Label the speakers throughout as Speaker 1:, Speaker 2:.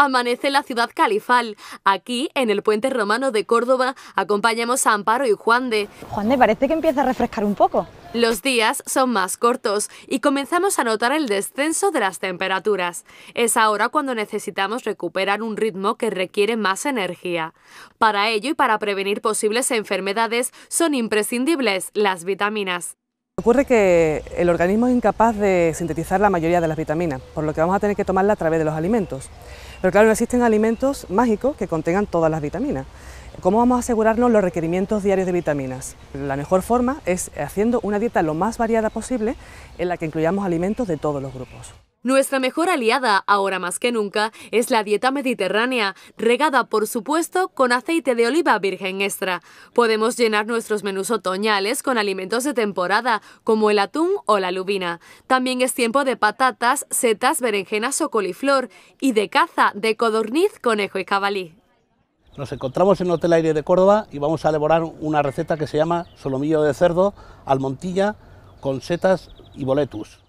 Speaker 1: Amanece la ciudad califal. Aquí, en el puente romano de Córdoba, acompañamos a Amparo y Juan de. Juan de, parece que empieza a refrescar un poco. Los días son más cortos y comenzamos a notar el descenso de las temperaturas. Es ahora cuando necesitamos recuperar un ritmo que requiere más energía. Para ello y para prevenir posibles enfermedades son imprescindibles las vitaminas. Ocurre que el organismo es incapaz de sintetizar la mayoría de las vitaminas, por lo que vamos a tener que tomarla a través de los alimentos. Pero claro, no existen alimentos mágicos que contengan todas las vitaminas. ¿Cómo vamos a asegurarnos los requerimientos diarios de vitaminas? La mejor forma es haciendo una dieta lo más variada posible en la que incluyamos alimentos de todos los grupos. Nuestra mejor aliada, ahora más que nunca, es la dieta mediterránea, regada por supuesto con aceite de oliva virgen extra. Podemos llenar nuestros menús otoñales con alimentos de temporada, como el atún o la lubina. También es tiempo de patatas, setas, berenjenas o coliflor, y de caza, de codorniz, conejo y cabalí.
Speaker 2: Nos encontramos en el Hotel Aire de Córdoba y vamos a elaborar una receta que se llama solomillo de cerdo, al montilla con setas y boletus.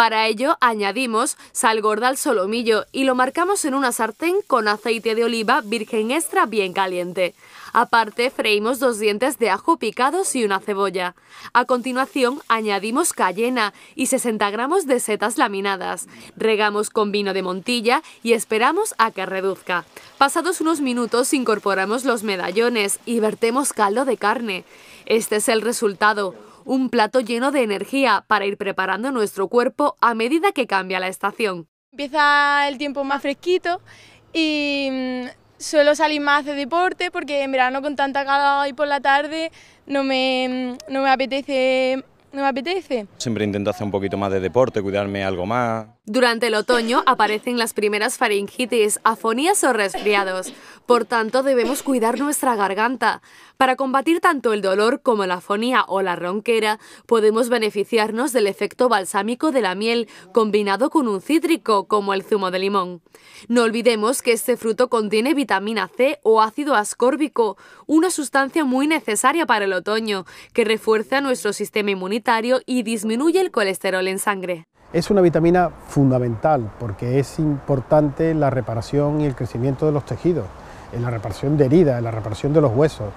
Speaker 1: Para ello añadimos sal gorda al solomillo y lo marcamos en una sartén con aceite de oliva virgen extra bien caliente. Aparte, freímos dos dientes de ajo picados y una cebolla. A continuación, añadimos cayena y 60 gramos de setas laminadas. Regamos con vino de Montilla y esperamos a que reduzca. Pasados unos minutos, incorporamos los medallones y vertemos caldo de carne. Este es el resultado un plato lleno de energía para ir preparando nuestro cuerpo a medida que cambia la estación. Empieza el tiempo más fresquito y mm, suelo salir más de deporte porque en verano con tanta calor y por la tarde no me, mm, no me apetece no me apetece. Siempre intento hacer un poquito más de deporte, cuidarme algo más. Durante el otoño aparecen las primeras faringitis, afonías o resfriados. Por tanto, debemos cuidar nuestra garganta. Para combatir tanto el dolor como la fonía o la ronquera, podemos beneficiarnos del efecto balsámico de la miel combinado con un cítrico, como el zumo de limón. No olvidemos que este fruto contiene vitamina C o ácido ascórbico, una sustancia muy necesaria para el otoño, que refuerza nuestro sistema inmunitario y disminuye el colesterol en sangre.
Speaker 2: Es una vitamina fundamental porque es importante la reparación y el crecimiento de los tejidos en la reparación de heridas, en la reparación de los huesos,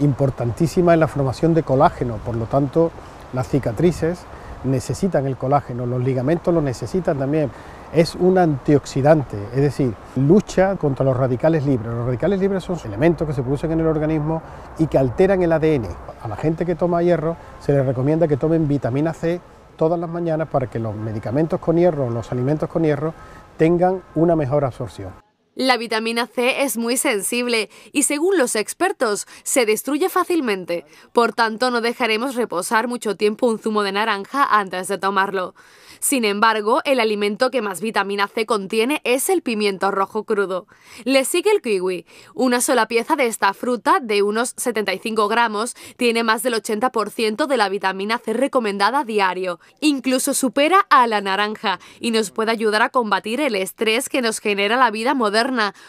Speaker 2: importantísima en la formación de colágeno, por lo tanto las cicatrices necesitan el colágeno, los ligamentos lo necesitan también. Es un antioxidante, es decir, lucha contra los radicales libres. Los radicales libres son elementos que se producen en el organismo y que alteran el ADN. A la gente que toma hierro se les recomienda que tomen vitamina C todas las mañanas para que los medicamentos con hierro, los alimentos con hierro, tengan una mejor absorción.
Speaker 1: La vitamina C es muy sensible y según los expertos se destruye fácilmente, por tanto no dejaremos reposar mucho tiempo un zumo de naranja antes de tomarlo. Sin embargo, el alimento que más vitamina C contiene es el pimiento rojo crudo. Le sigue el kiwi. Una sola pieza de esta fruta, de unos 75 gramos, tiene más del 80% de la vitamina C recomendada diario. Incluso supera a la naranja y nos puede ayudar a combatir el estrés que nos genera la vida moderna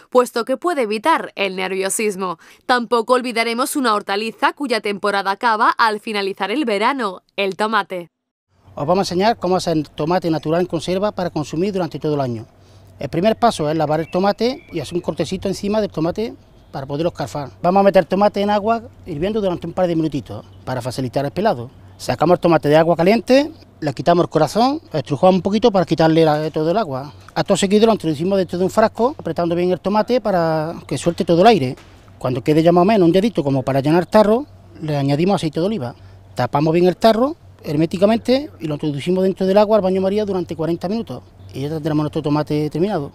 Speaker 1: puesto que puede evitar el nerviosismo. Tampoco olvidaremos una hortaliza cuya temporada acaba al finalizar el verano, el tomate.
Speaker 2: Os vamos a enseñar cómo hacer tomate natural en conserva para consumir durante todo el año. El primer paso es lavar el tomate y hacer un cortecito encima del tomate para poderlo escarfar. Vamos a meter tomate en agua hirviendo durante un par de minutitos para facilitar el pelado. Sacamos el tomate de agua caliente, le quitamos el corazón, estrujamos un poquito para quitarle todo el agua. A todo seguido lo introducimos dentro de un frasco, apretando bien el tomate para que suelte todo el aire. Cuando quede ya más o menos un dedito como para llenar el tarro, le añadimos aceite de oliva. Tapamos bien el tarro herméticamente y lo introducimos dentro del agua al baño María durante 40 minutos. Y ya tendremos nuestro tomate terminado.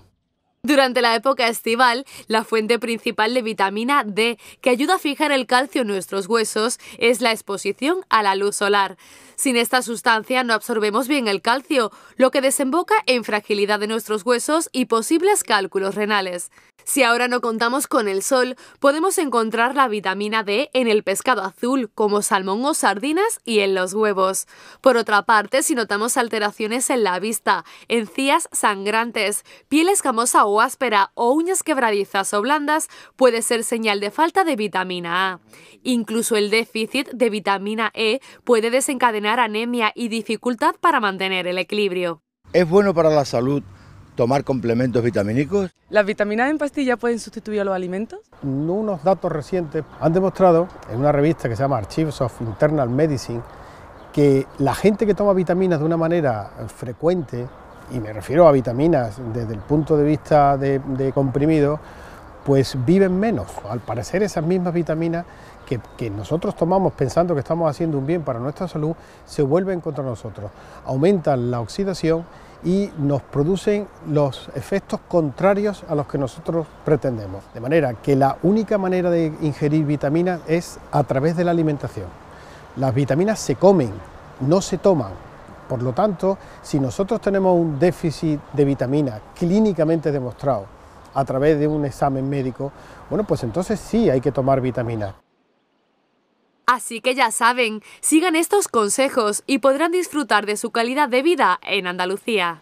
Speaker 1: Durante la época estival, la fuente principal de vitamina D que ayuda a fijar el calcio en nuestros huesos es la exposición a la luz solar. Sin esta sustancia no absorbemos bien el calcio, lo que desemboca en fragilidad de nuestros huesos y posibles cálculos renales. Si ahora no contamos con el sol, podemos encontrar la vitamina D en el pescado azul, como salmón o sardinas, y en los huevos. Por otra parte, si notamos alteraciones en la vista, encías sangrantes, piel escamosa o o áspera o uñas quebradizas o blandas puede ser señal de falta de vitamina A. Incluso el déficit de vitamina E puede desencadenar anemia y dificultad para mantener el equilibrio.
Speaker 2: Es bueno para la salud tomar complementos vitamínicos?
Speaker 1: ¿Las vitaminas e en pastilla pueden sustituir a los alimentos?
Speaker 2: Unos datos recientes han demostrado en una revista que se llama Archives of Internal Medicine que la gente que toma vitaminas de una manera frecuente y me refiero a vitaminas desde el punto de vista de, comprimido... pues viven menos. Al parecer esas mismas vitaminas que, que, nosotros tomamos pensando que estamos haciendo un bien para nuestra salud, se vuelven contra nosotros. Aumentan la oxidación y nos producen los efectos contrarios a los que nosotros pretendemos. De manera que la única manera de ingerir vitaminas es a través de la alimentación. Las vitaminas se comen, no se toman. Por lo tanto, si nosotros tenemos un déficit de vitamina clínicamente demostrado a través de un examen médico, bueno, pues entonces sí hay que tomar vitamina.
Speaker 1: Así que ya saben, sigan estos consejos y podrán disfrutar de su calidad de vida en Andalucía.